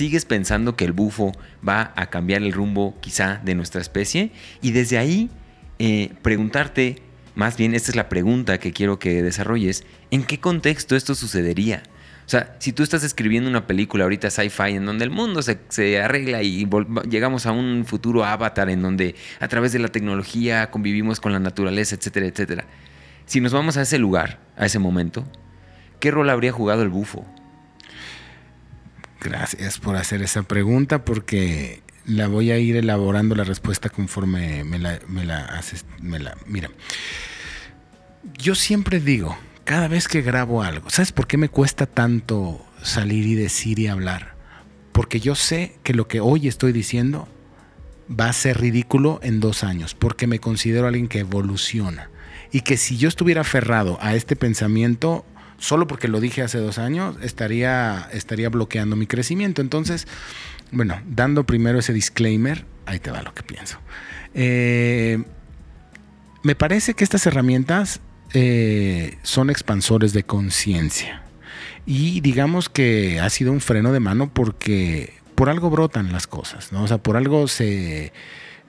¿Sigues pensando que el bufo va a cambiar el rumbo quizá de nuestra especie? Y desde ahí eh, preguntarte, más bien esta es la pregunta que quiero que desarrolles, ¿en qué contexto esto sucedería? O sea, si tú estás escribiendo una película ahorita sci-fi en donde el mundo se, se arregla y llegamos a un futuro avatar en donde a través de la tecnología convivimos con la naturaleza, etcétera, etcétera. Si nos vamos a ese lugar, a ese momento, ¿qué rol habría jugado el bufo? Gracias por hacer esa pregunta porque la voy a ir elaborando la respuesta conforme me la, haces. Me la, mira, yo siempre digo, cada vez que grabo algo, ¿sabes por qué me cuesta tanto salir y decir y hablar? Porque yo sé que lo que hoy estoy diciendo va a ser ridículo en dos años, porque me considero alguien que evoluciona. Y que si yo estuviera aferrado a este pensamiento, solo porque lo dije hace dos años, estaría, estaría bloqueando mi crecimiento. Entonces, bueno, dando primero ese disclaimer, ahí te va lo que pienso. Eh, me parece que estas herramientas eh, son expansores de conciencia. Y digamos que ha sido un freno de mano porque por algo brotan las cosas, ¿no? O sea, por algo se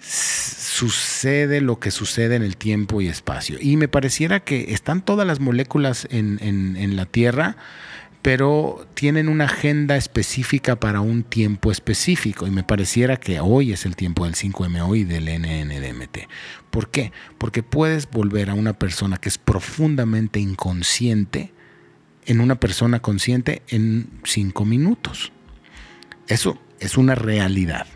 sucede lo que sucede en el tiempo y espacio. Y me pareciera que están todas las moléculas en, la Tierra, pero tienen una agenda específica para un tiempo específico. Y me pareciera que hoy es el tiempo del 5 m y del NNDMT. ¿Por qué? Porque puedes volver a una persona que es profundamente inconsciente en una persona consciente en cinco minutos. Eso es una realidad.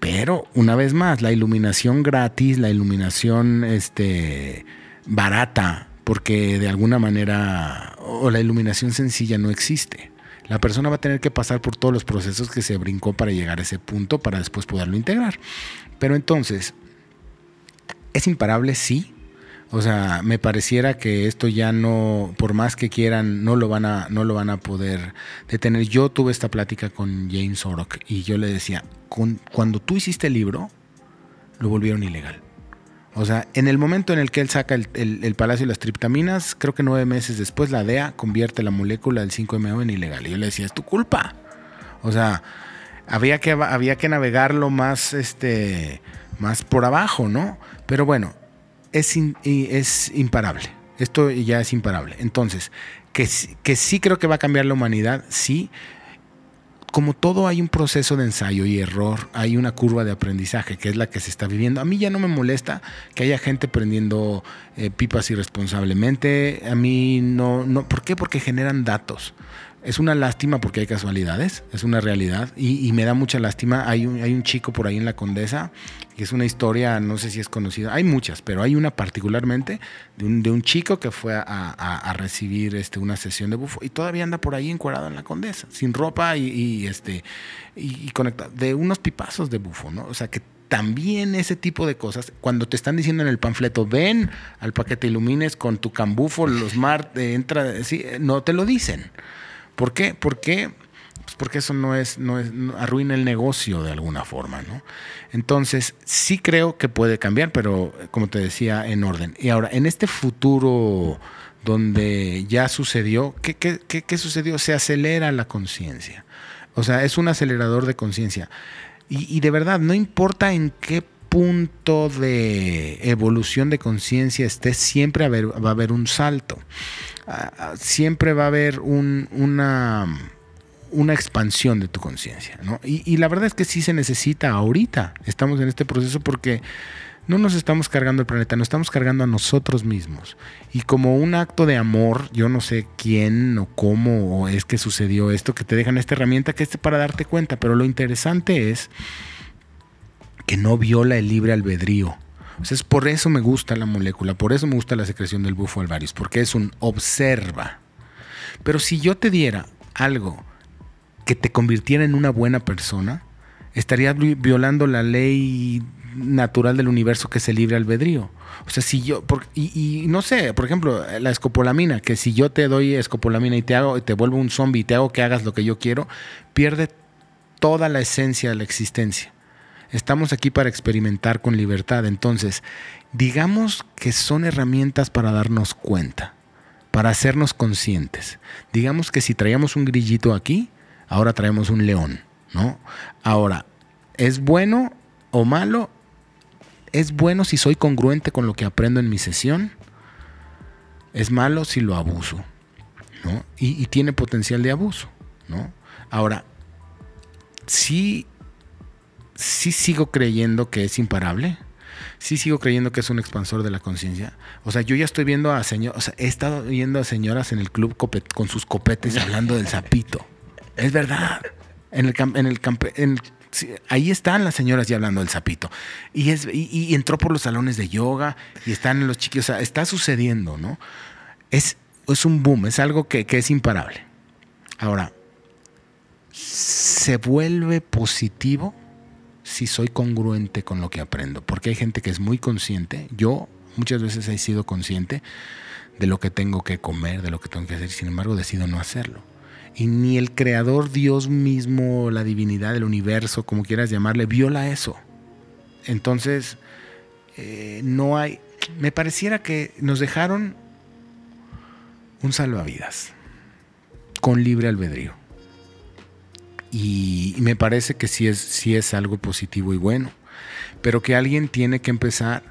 Pero una vez más, la iluminación gratis, la iluminación este, barata, porque de alguna manera, o la iluminación sencilla no existe. La persona va a tener que pasar por todos los procesos que se brincó para llegar a ese punto para después poderlo integrar. Pero entonces, ¿es imparable? Sí, o sea, me pareciera que esto ya no, por más que quieran, no lo van a, no lo van a poder detener. Yo tuve esta plática con James Orok y yo le decía, cuando tú hiciste el libro, lo volvieron ilegal. O sea, en el momento en el que él saca el, Palacio y las Triptaminas, creo que nueve meses después la DEA convierte la molécula del 5MO en ilegal. Y yo le decía, es tu culpa. O sea, había que, había que navegarlo más, este, más por abajo, ¿no? Pero bueno, es, es imparable. Esto ya es imparable. Entonces, que, que sí creo que va a cambiar la humanidad, sí. Como todo hay un proceso de ensayo y error, hay una curva de aprendizaje que es la que se está viviendo. A mí ya no me molesta que haya gente prendiendo eh, pipas irresponsablemente. A mí no, no. ¿Por qué? Porque generan datos es una lástima porque hay casualidades, es una realidad y, me da mucha lástima. Hay un, hay un chico por ahí en la Condesa que es una historia, no sé si es conocida, hay muchas, pero hay una particularmente de un, de un chico que fue a, recibir este, una sesión de bufo y todavía anda por ahí encuadrado en la Condesa, sin ropa y, este, y, conectado, de unos pipazos de bufo, ¿no? O sea, que también ese tipo de cosas, cuando te están diciendo en el panfleto, ven al paquete ilumines con tu cambufo los martes, entra, sí, no te lo dicen. ¿Por qué? Pues porque eso no es, no arruina el negocio de alguna forma, Entonces, sí creo que puede cambiar, pero eh, como te decía, en orden. Y ahora, en este futuro donde ya sucedió, ¿qué, sucedió? Se acelera la conciencia. O sea, es un acelerador de conciencia. Y, y, de verdad, no importa en qué punto de evolución de conciencia esté, siempre va a haber un salto. Ah, ah, siempre va a haber una, una expansión de tu conciencia. Y, la verdad es que sí se necesita ahorita. Estamos en este proceso porque no nos estamos cargando el planeta, nos estamos cargando a nosotros mismos. Y como un acto de amor, yo no sé quién o cómo es que sucedió esto, que te dejan esta herramienta que es para darte cuenta. Pero lo interesante es que no viola el libre albedrío. es por eso me gusta la molécula, por eso me gusta la secreción del bufo alvarius, porque es un observa. Pero si yo te diera algo que te convirtiera en una buena persona, estarías violando la ley natural del universo que es el libre albedrío. O sea, si yo, y, no sé, por ejemplo, la escopolamina, que si yo te doy escopolamina y te hago, te vuelvo un zombie y te hago que hagas lo que yo quiero, pierde toda la esencia de la existencia. Estamos aquí para experimentar con libertad. Entonces, digamos que son herramientas para darnos cuenta, para hacernos conscientes. Digamos que si traíamos un grillito aquí, ahora traemos un león, ¿no? Ahora, ¿es bueno o malo? ¿Es bueno si soy congruente con lo que aprendo en mi sesión? Es malo si lo abuso, ¿no? Y, y tiene potencial de abuso, ¿no? Ahora, si sí sigo creyendo que es imparable. Sí sigo creyendo que es un expansor de la conciencia. O sea, yo ya estoy viendo a señoras, he estado viendo a señoras en el club con sus copetes hablando del zapito. Es verdad. En el, en el, ahí están las señoras ya hablando del zapito. Y, es, entró por los salones de yoga y están los chiquillos. O sea, está sucediendo, ¿no? Es, es un boom, es algo que, que es imparable. Ahora, ¿se vuelve positivo? si soy congruente con lo que aprendo, porque hay gente que es muy consciente, yo muchas veces he sido consciente de lo que tengo que comer, de lo que tengo que hacer, sin embargo decido no hacerlo. Y ni el creador Dios mismo, la divinidad, el universo, como quieras llamarle, viola eso. Entonces, eh, no hay, me pareciera que nos dejaron un salvavidas con libre albedrío y, me parece que sí es, sí es algo positivo y bueno, pero que alguien tiene que empezar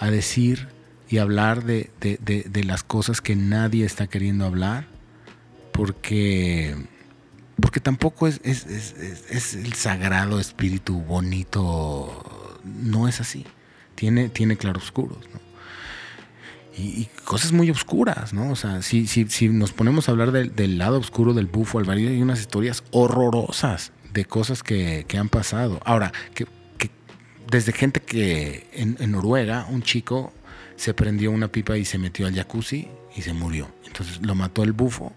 a decir y hablar de, las cosas que nadie está queriendo hablar, porque porque tampoco es, es, el sagrado espíritu bonito, no es así, tiene, tiene claroscuros. ¿no? y, cosas muy oscuras, ¿no? O sea, si, nos ponemos a hablar del lado oscuro del bufo barrio, hay unas historias horrorosas de cosas que, han pasado. Ahora, que, desde gente que en, Noruega, un chico se prendió una pipa y se metió al jacuzzi y se murió. Entonces lo mató el bufo.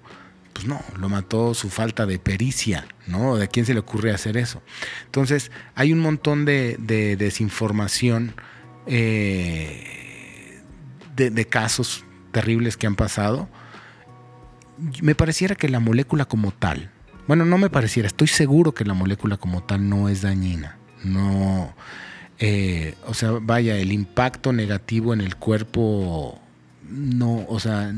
Pues no, lo mató su falta de pericia, ¿no? ¿De quién se le ocurre hacer eso? Entonces, hay un montón de, desinformación eh, de, casos terribles que han pasado, me pareciera que la molécula como tal, bueno, no me pareciera, estoy seguro que la molécula como tal no es dañina, no, eh, o sea, vaya, el impacto negativo en el cuerpo, no, o sea,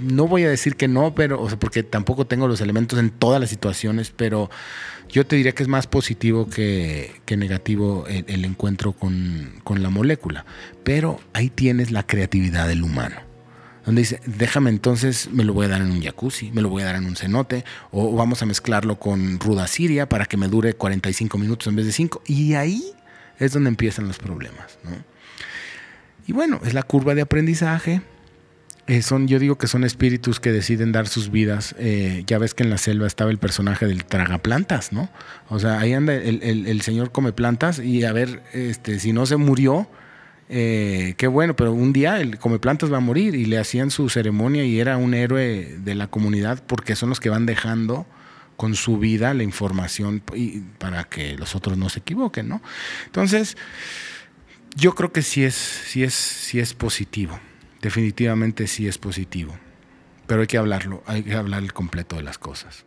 no voy a decir que no, pero, porque tampoco tengo los elementos en todas las situaciones, pero yo te diría que es más positivo que, negativo el, encuentro con, con, la molécula. Pero ahí tienes la creatividad del humano. Donde dice, déjame entonces, me lo voy a dar en un jacuzzi, me lo voy a dar en un cenote, o vamos a mezclarlo con ruda siria para que me dure 45 minutos en vez de 5. Y ahí es donde empiezan los problemas. ¿no? Y bueno, es la curva de aprendizaje eh, son, yo digo que son espíritus que deciden dar sus vidas. Eh, ya ves que en la selva estaba el personaje del tragaplantas, ¿no? O sea, ahí anda el, señor come plantas y a ver, este, si no se murió, eh, qué bueno, pero un día el come plantas va a morir y le hacían su ceremonia y era un héroe de la comunidad porque son los que van dejando con su vida la información y, para que los otros no se equivoquen, ¿no? Entonces, yo creo que sí es, sí es, sí es positivo definitivamente sí es positivo. Pero hay que hablarlo, hay que hablar el completo de las cosas.